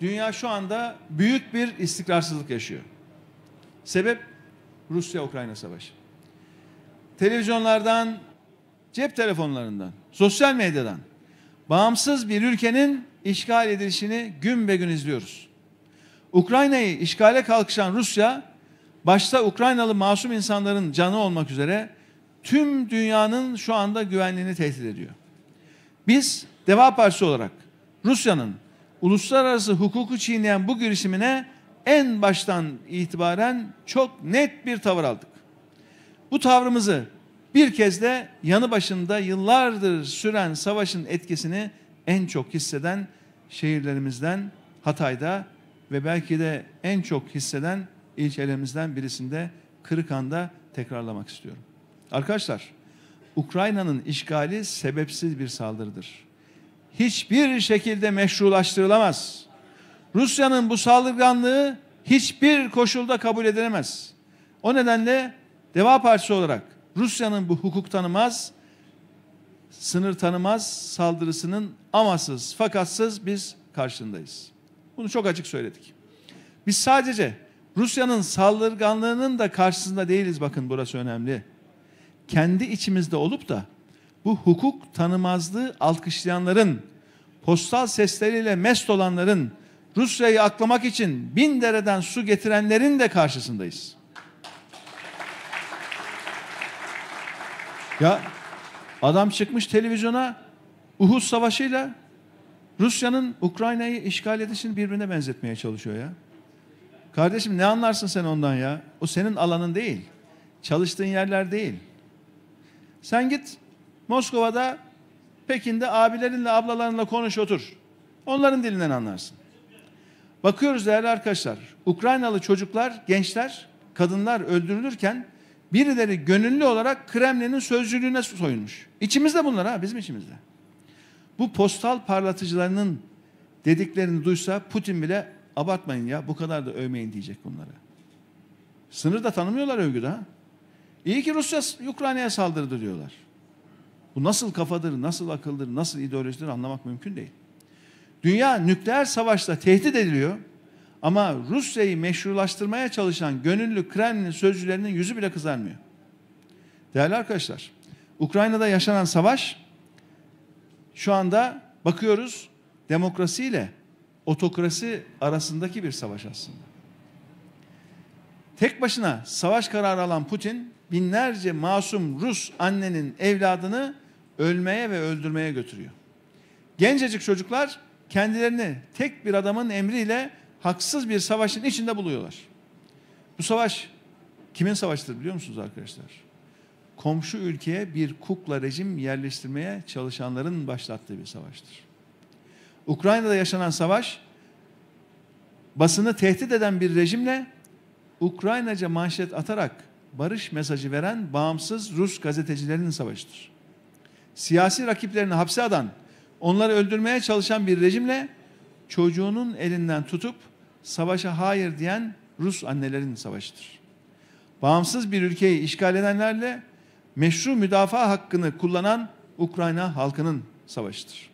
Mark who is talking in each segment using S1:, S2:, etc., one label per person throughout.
S1: Dünya şu anda büyük bir istikrarsızlık yaşıyor. Sebep Rusya-Ukrayna savaşı. Televizyonlardan, cep telefonlarından, sosyal medyadan bağımsız bir ülkenin işgal edilişini gün be gün izliyoruz. Ukrayna'yı işgale kalkışan Rusya, başta Ukraynalı masum insanların canı olmak üzere tüm dünyanın şu anda güvenliğini tehdit ediyor. Biz Deva Partisi olarak Rusya'nın uluslararası hukuku çiğneyen bu girişimine en baştan itibaren çok net bir tavır aldık. Bu tavrımızı bir kez de yanı başında yıllardır süren savaşın etkisini en çok hisseden şehirlerimizden Hatay'da ve belki de en çok hisseden ilçelerimizden birisinde Kırıkan'da tekrarlamak istiyorum. Arkadaşlar, Ukrayna'nın işgali sebepsiz bir saldırıdır hiçbir şekilde meşrulaştırılamaz. Rusya'nın bu saldırganlığı hiçbir koşulda kabul edilemez. O nedenle Deva Partisi olarak Rusya'nın bu hukuk tanımaz, sınır tanımaz saldırısının amasız, fakatsız biz karşındayız. Bunu çok açık söyledik. Biz sadece Rusya'nın saldırganlığının da karşısında değiliz bakın burası önemli. Kendi içimizde olup da bu hukuk tanımazlığı alkışlayanların, postal sesleriyle mest olanların, Rusya'yı aklamak için bin dereden su getirenlerin de karşısındayız. Ya adam çıkmış televizyona Uhud Savaşı'yla Rusya'nın Ukrayna'yı işgal edişini birbirine benzetmeye çalışıyor ya. Kardeşim ne anlarsın sen ondan ya? O senin alanın değil. Çalıştığın yerler değil. Sen git Moskova'da Pekin'de abilerinle ablalarınla konuş otur. Onların dilinden anlarsın. Bakıyoruz değerli arkadaşlar. Ukraynalı çocuklar, gençler, kadınlar öldürülürken birileri gönüllü olarak Kremlin'in sözcülüğüne soyunmuş. İçimizde bunlar ha bizim içimizde. Bu postal parlatıcılarının dediklerini duysa Putin bile abartmayın ya bu kadar da övmeyin diyecek bunlara. Sınırda tanımıyorlar övgüde ha. İyi ki Rusya Ukrayna'ya saldırdı diyorlar. Bu nasıl kafadır, nasıl akıldır, nasıl ideolojidir anlamak mümkün değil. Dünya nükleer savaşla tehdit ediliyor ama Rusya'yı meşrulaştırmaya çalışan gönüllü Kremlin sözcülerinin yüzü bile kızarmıyor. Değerli arkadaşlar, Ukrayna'da yaşanan savaş şu anda bakıyoruz demokrasi ile otokrasi arasındaki bir savaş aslında. Tek başına savaş kararı alan Putin binlerce masum Rus annenin evladını ölmeye ve öldürmeye götürüyor. Gencecik çocuklar kendilerini tek bir adamın emriyle haksız bir savaşın içinde buluyorlar. Bu savaş kimin savaşıdır biliyor musunuz arkadaşlar? Komşu ülkeye bir kukla rejim yerleştirmeye çalışanların başlattığı bir savaştır. Ukrayna'da yaşanan savaş basını tehdit eden bir rejimle Ukraynaca manşet atarak barış mesajı veren bağımsız Rus gazetecilerinin savaşıdır siyasi rakiplerini hapse atan, onları öldürmeye çalışan bir rejimle çocuğunun elinden tutup savaşa hayır diyen Rus annelerin savaşıdır. Bağımsız bir ülkeyi işgal edenlerle meşru müdafaa hakkını kullanan Ukrayna halkının savaşıdır.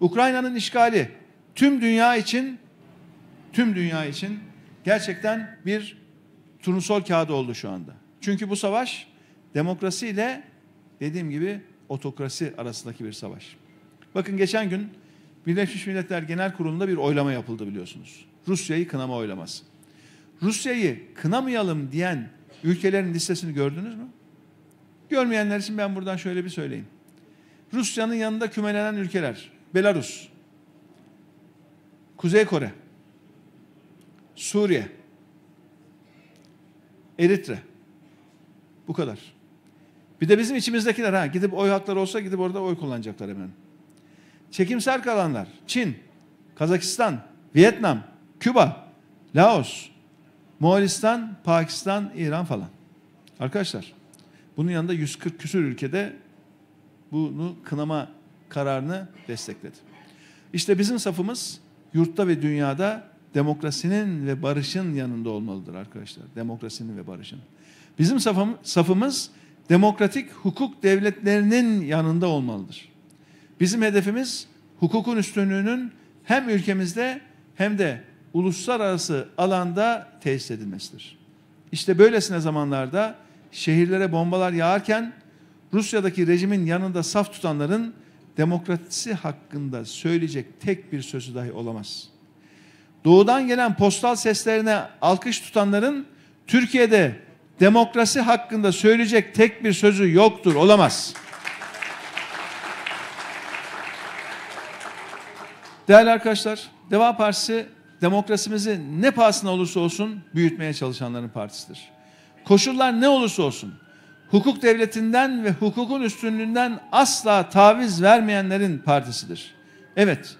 S1: Ukrayna'nın işgali tüm dünya için tüm dünya için gerçekten bir turnusol kağıdı oldu şu anda. Çünkü bu savaş demokrasiyle dediğim gibi otokrasi arasındaki bir savaş. Bakın geçen gün Birleşmiş Milletler Genel Kurulu'nda bir oylama yapıldı biliyorsunuz. Rusya'yı kınama oylaması. Rusya'yı kınamayalım diyen ülkelerin listesini gördünüz mü? Görmeyenler için ben buradan şöyle bir söyleyeyim. Rusya'nın yanında kümelenen ülkeler. Belarus, Kuzey Kore, Suriye, Eritre. Bu kadar. Bir de bizim içimizdekiler ha gidip oy hakları olsa gidip orada oy kullanacaklar hemen. Çekimsel kalanlar Çin, Kazakistan, Vietnam, Küba, Laos, Moğolistan, Pakistan, İran falan. Arkadaşlar bunun yanında 140 küsür ülkede bunu kınama kararını destekledi. İşte bizim safımız yurtta ve dünyada demokrasinin ve barışın yanında olmalıdır arkadaşlar. Demokrasinin ve barışın. Bizim safım, safımız demokratik hukuk devletlerinin yanında olmalıdır. Bizim hedefimiz hukukun üstünlüğünün hem ülkemizde hem de uluslararası alanda tesis edilmesidir. İşte böylesine zamanlarda şehirlere bombalar yağarken Rusya'daki rejimin yanında saf tutanların demokrasi hakkında söyleyecek tek bir sözü dahi olamaz. Doğudan gelen postal seslerine alkış tutanların Türkiye'de demokrasi hakkında söyleyecek tek bir sözü yoktur, olamaz. Değerli arkadaşlar, Deva Partisi demokrasimizi ne pahasına olursa olsun büyütmeye çalışanların partisidir. Koşullar ne olursa olsun, hukuk devletinden ve hukukun üstünlüğünden asla taviz vermeyenlerin partisidir. Evet,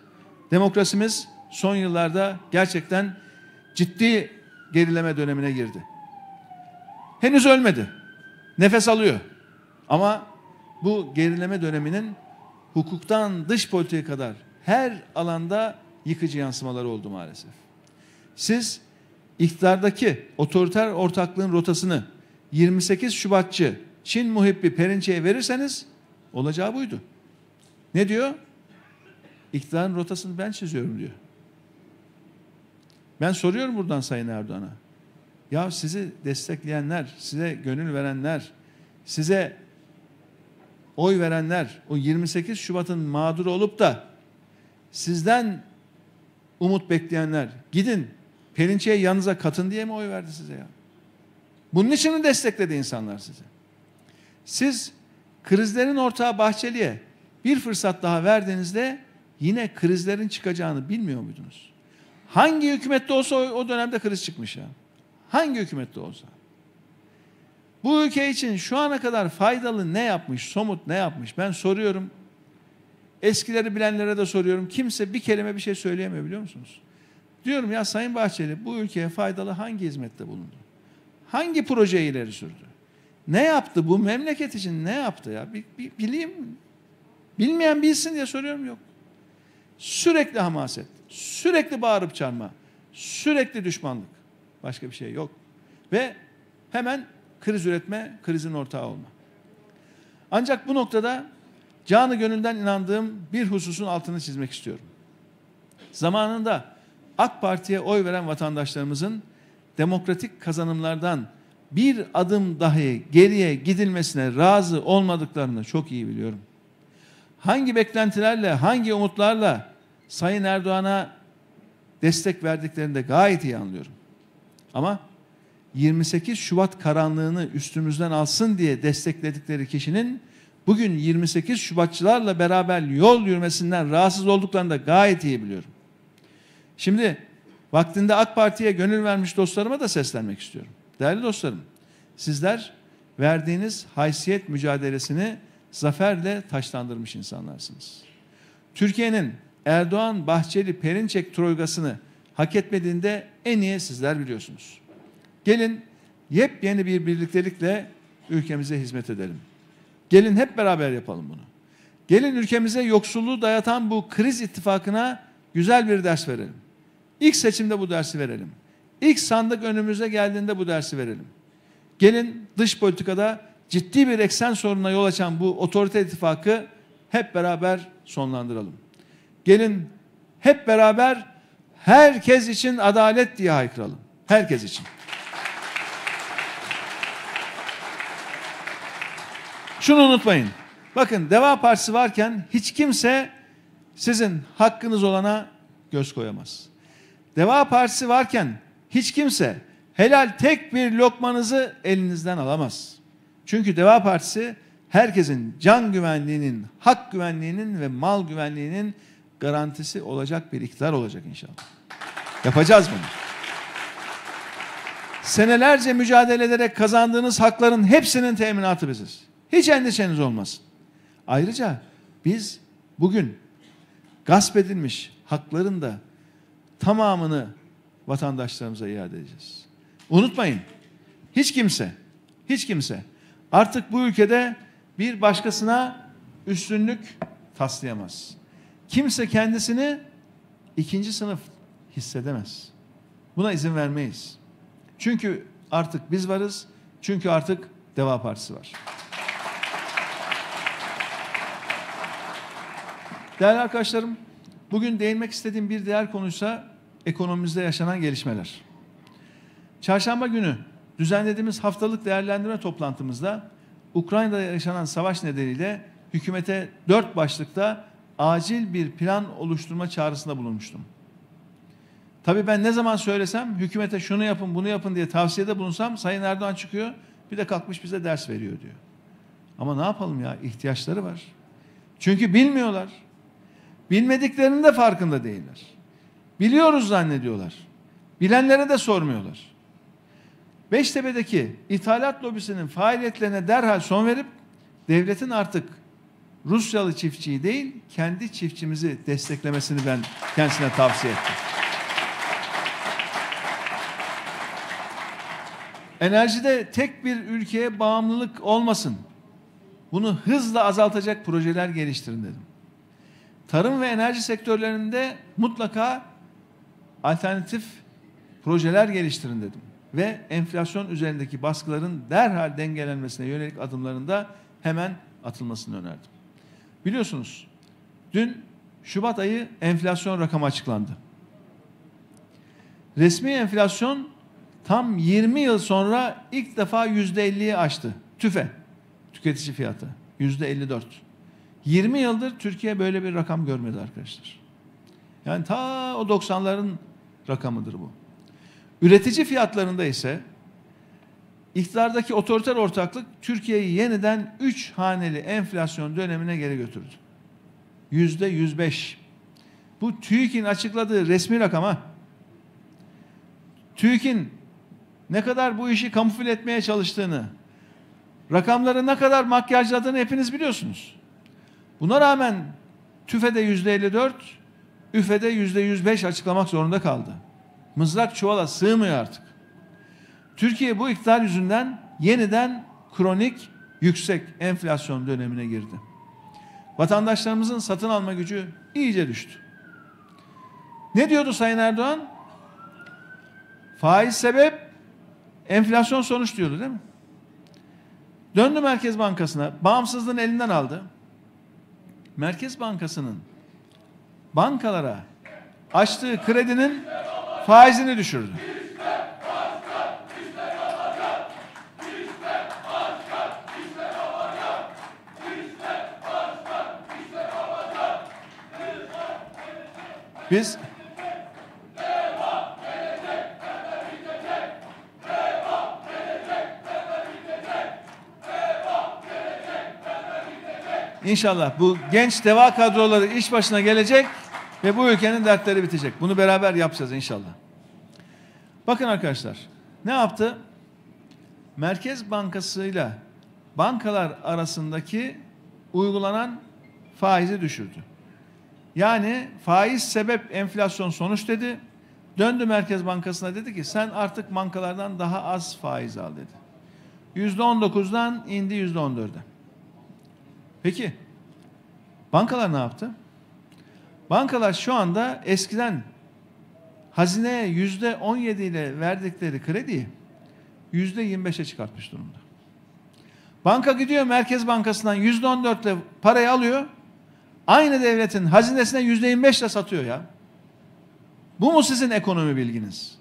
S1: demokrasimiz son yıllarda gerçekten ciddi gerileme dönemine girdi. Henüz ölmedi. Nefes alıyor. Ama bu gerileme döneminin hukuktan dış politikaya kadar her alanda yıkıcı yansımaları oldu maalesef. Siz iktidardaki otoriter ortaklığın rotasını 28 Şubatçı Çin muhibbi Perinçe'ye verirseniz olacağı buydu. Ne diyor? İktidarın rotasını ben çiziyorum diyor. Ben soruyorum buradan Sayın Erdoğan'a. Ya sizi destekleyenler, size gönül verenler, size oy verenler, o 28 Şubat'ın mağduru olup da sizden umut bekleyenler, gidin Perinçe'ye yanınıza katın diye mi oy verdi size ya? Bunun için mi destekledi insanlar sizi? Siz krizlerin ortağı Bahçeli'ye bir fırsat daha verdiğinizde yine krizlerin çıkacağını bilmiyor muydunuz? Hangi hükümette olsa o dönemde kriz çıkmış ya. Hangi hükümette olsa. Bu ülke için şu ana kadar faydalı ne yapmış, somut ne yapmış ben soruyorum. Eskileri bilenlere de soruyorum. Kimse bir kelime bir şey söyleyemiyor biliyor musunuz? Diyorum ya Sayın Bahçeli bu ülkeye faydalı hangi hizmette bulundu? Hangi projeyi ileri sürdü? Ne yaptı bu memleket için ne yaptı ya? Bir, bir, bileyim. Bilmeyen bilsin diye soruyorum yok. Sürekli hamaset, sürekli bağırıp çağırma, sürekli düşmanlık. Başka bir şey yok. Ve hemen kriz üretme, krizin ortağı olma. Ancak bu noktada canı gönülden inandığım bir hususun altını çizmek istiyorum. Zamanında AK Parti'ye oy veren vatandaşlarımızın demokratik kazanımlardan bir adım dahi geriye gidilmesine razı olmadıklarını çok iyi biliyorum. Hangi beklentilerle, hangi umutlarla Sayın Erdoğan'a destek verdiklerini de gayet iyi anlıyorum. Ama 28 Şubat karanlığını üstümüzden alsın diye destekledikleri kişinin bugün 28 Şubatçılarla beraber yol yürümesinden rahatsız olduklarını da gayet iyi biliyorum. Şimdi vaktinde AK Parti'ye gönül vermiş dostlarıma da seslenmek istiyorum. Değerli dostlarım, sizler verdiğiniz haysiyet mücadelesini zaferle taşlandırmış insanlarsınız. Türkiye'nin Erdoğan, Bahçeli, Perinçek troygasını hak etmediğini de en iyi sizler biliyorsunuz. Gelin yepyeni bir birliktelikle ülkemize hizmet edelim. Gelin hep beraber yapalım bunu. Gelin ülkemize yoksulluğu dayatan bu kriz ittifakına güzel bir ders verelim. İlk seçimde bu dersi verelim. İlk sandık önümüze geldiğinde bu dersi verelim. Gelin dış politikada ciddi bir eksen sorununa yol açan bu otorite ittifakı hep beraber sonlandıralım. Gelin hep beraber Herkes için adalet diye haykıralım. Herkes için. Şunu unutmayın. Bakın Deva Partisi varken hiç kimse sizin hakkınız olana göz koyamaz. Deva Partisi varken hiç kimse helal tek bir lokmanızı elinizden alamaz. Çünkü Deva Partisi herkesin can güvenliğinin, hak güvenliğinin ve mal güvenliğinin garantisi olacak bir iktidar olacak inşallah. Yapacağız bunu. Senelerce mücadele ederek kazandığınız hakların hepsinin teminatı biziz. Hiç endişeniz olmasın. Ayrıca biz bugün gasp edilmiş hakların da tamamını vatandaşlarımıza iade edeceğiz. Unutmayın. Hiç kimse, hiç kimse artık bu ülkede bir başkasına üstünlük taslayamaz. Kimse kendisini ikinci sınıf hissedemez. Buna izin vermeyiz. Çünkü artık biz varız. Çünkü artık Deva Partisi var. Değerli arkadaşlarım, bugün değinmek istediğim bir diğer konuysa ekonomimizde yaşanan gelişmeler. Çarşamba günü düzenlediğimiz haftalık değerlendirme toplantımızda Ukrayna'da yaşanan savaş nedeniyle hükümete dört başlıkta acil bir plan oluşturma çağrısında bulunmuştum. Tabii ben ne zaman söylesem hükümete şunu yapın bunu yapın diye tavsiyede bulunsam Sayın Erdoğan çıkıyor bir de kalkmış bize ders veriyor diyor. Ama ne yapalım ya ihtiyaçları var. Çünkü bilmiyorlar. Bilmediklerinin de farkında değiller. Biliyoruz zannediyorlar. Bilenlere de sormuyorlar. Beştepe'deki ithalat lobisinin faaliyetlerine derhal son verip devletin artık Rusyalı çiftçiyi değil kendi çiftçimizi desteklemesini ben kendisine tavsiye ettim. Enerjide tek bir ülkeye bağımlılık olmasın. Bunu hızla azaltacak projeler geliştirin dedim. Tarım ve enerji sektörlerinde mutlaka alternatif projeler geliştirin dedim. Ve enflasyon üzerindeki baskıların derhal dengelenmesine yönelik adımlarında hemen atılmasını önerdim. Biliyorsunuz dün Şubat ayı enflasyon rakamı açıklandı. Resmi enflasyon tam 20 yıl sonra ilk defa %50'yi aştı. TÜFE, tüketici fiyatı. %54. 20 yıldır Türkiye böyle bir rakam görmedi arkadaşlar. Yani ta o 90'ların rakamıdır bu. Üretici fiyatlarında ise iktidardaki otoriter ortaklık Türkiye'yi yeniden 3 haneli enflasyon dönemine geri götürdü. Yüzde 105. Bu TÜİK'in açıkladığı resmi rakama TÜİK'in ne kadar bu işi kamufle etmeye çalıştığını, rakamları ne kadar makyajladığını hepiniz biliyorsunuz. Buna rağmen TÜFE'de yüzde 54, üfede yüzde 105 açıklamak zorunda kaldı. Mızrak çuvala sığmıyor artık. Türkiye bu iktidar yüzünden yeniden kronik yüksek enflasyon dönemine girdi. Vatandaşlarımızın satın alma gücü iyice düştü. Ne diyordu Sayın Erdoğan? Faiz sebep, Enflasyon sonuç diyordu değil mi? Döndü Merkez Bankası'na. Bağımsızlığını elinden aldı. Merkez Bankası'nın bankalara açtığı kredinin faizini düşürdü. Biz İnşallah bu genç deva kadroları iş başına gelecek ve bu ülkenin dertleri bitecek. Bunu beraber yapacağız inşallah. Bakın arkadaşlar ne yaptı? Merkez Bankası'yla bankalar arasındaki uygulanan faizi düşürdü. Yani faiz sebep enflasyon sonuç dedi. Döndü Merkez Bankası'na dedi ki sen artık bankalardan daha az faiz al dedi. %19'dan indi %14'e. Peki bankalar ne yaptı? Bankalar şu anda eskiden hazineye yüzde 17 ile verdikleri krediyi yüzde 25'e çıkartmış durumda. Banka gidiyor Merkez Bankası'ndan yüzde 14 ile parayı alıyor. Aynı devletin hazinesine yüzde 25 ile satıyor ya. Bu mu sizin ekonomi bilginiz?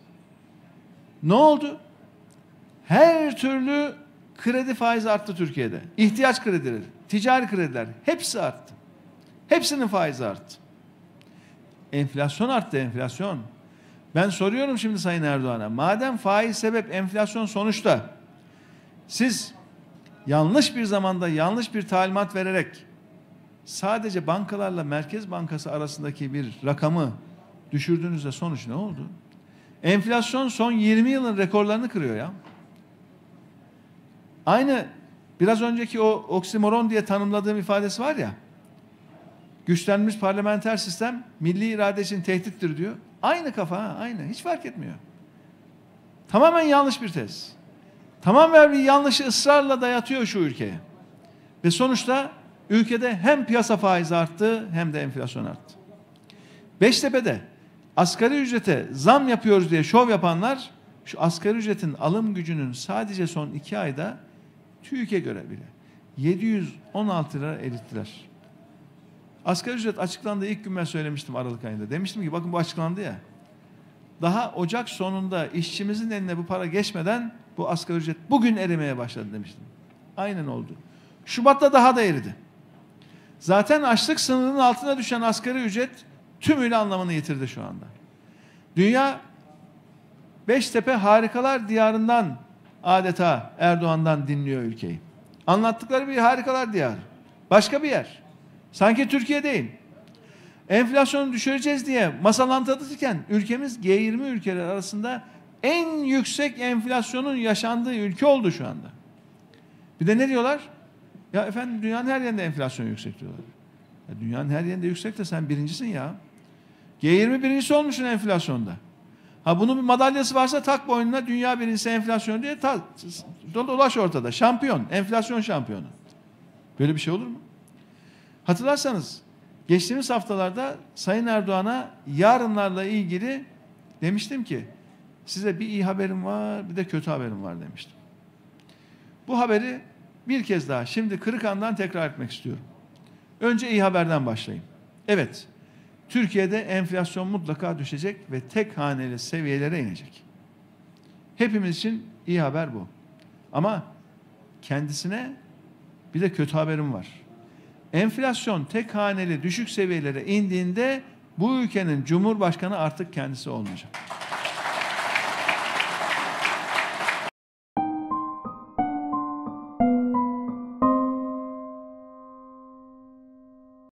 S1: Ne oldu? Her türlü kredi faizi arttı Türkiye'de. İhtiyaç kredileri ticari krediler hepsi arttı. Hepsinin faizi arttı. Enflasyon arttı enflasyon. Ben soruyorum şimdi Sayın Erdoğan'a. Madem faiz sebep enflasyon sonuçta siz yanlış bir zamanda yanlış bir talimat vererek sadece bankalarla Merkez Bankası arasındaki bir rakamı düşürdüğünüzde sonuç ne oldu? Enflasyon son 20 yılın rekorlarını kırıyor ya. Aynı Biraz önceki o oksimoron diye tanımladığım ifadesi var ya. Güçlenmiş parlamenter sistem milli irade için tehdittir diyor. Aynı kafa, ha, aynı. Hiç fark etmiyor. Tamamen yanlış bir tez. Tamamen bir yanlışı ısrarla dayatıyor şu ülkeye. Ve sonuçta ülkede hem piyasa faizi arttı hem de enflasyon arttı. Beştepe'de asgari ücrete zam yapıyoruz diye şov yapanlar şu asgari ücretin alım gücünün sadece son iki ayda TÜİK'e göre bile 716 lira erittiler. Asgari ücret açıklandığı ilk gün ben söylemiştim Aralık ayında. Demiştim ki bakın bu açıklandı ya. Daha Ocak sonunda işçimizin eline bu para geçmeden bu asgari ücret bugün erimeye başladı demiştim. Aynen oldu. Şubat'ta daha da eridi. Zaten açlık sınırının altına düşen asgari ücret tümüyle anlamını yitirdi şu anda. Dünya Beştepe harikalar diyarından adeta Erdoğan'dan dinliyor ülkeyi. Anlattıkları bir harikalar diyarı. Başka bir yer. Sanki Türkiye değil. Enflasyonu düşüreceğiz diye masalandırırken ülkemiz G20 ülkeler arasında en yüksek enflasyonun yaşandığı ülke oldu şu anda. Bir de ne diyorlar? Ya efendim dünyanın her yerinde enflasyon yüksek diyorlar. Ya dünyanın her yerinde yüksek de sen birincisin ya. G20 birincisi olmuşsun enflasyonda. Ha bunun bir madalyası varsa tak boynuna dünya birincisi enflasyon diye ta, dolaş ortada. Şampiyon, enflasyon şampiyonu. Böyle bir şey olur mu? Hatırlarsanız geçtiğimiz haftalarda Sayın Erdoğan'a yarınlarla ilgili demiştim ki size bir iyi haberim var bir de kötü haberim var demiştim. Bu haberi bir kez daha şimdi kırık andan tekrar etmek istiyorum. Önce iyi haberden başlayayım. Evet, Türkiye'de enflasyon mutlaka düşecek ve tek haneli seviyelere inecek. Hepimiz için iyi haber bu. Ama kendisine bir de kötü haberim var. Enflasyon tek haneli düşük seviyelere indiğinde bu ülkenin cumhurbaşkanı artık kendisi olmayacak.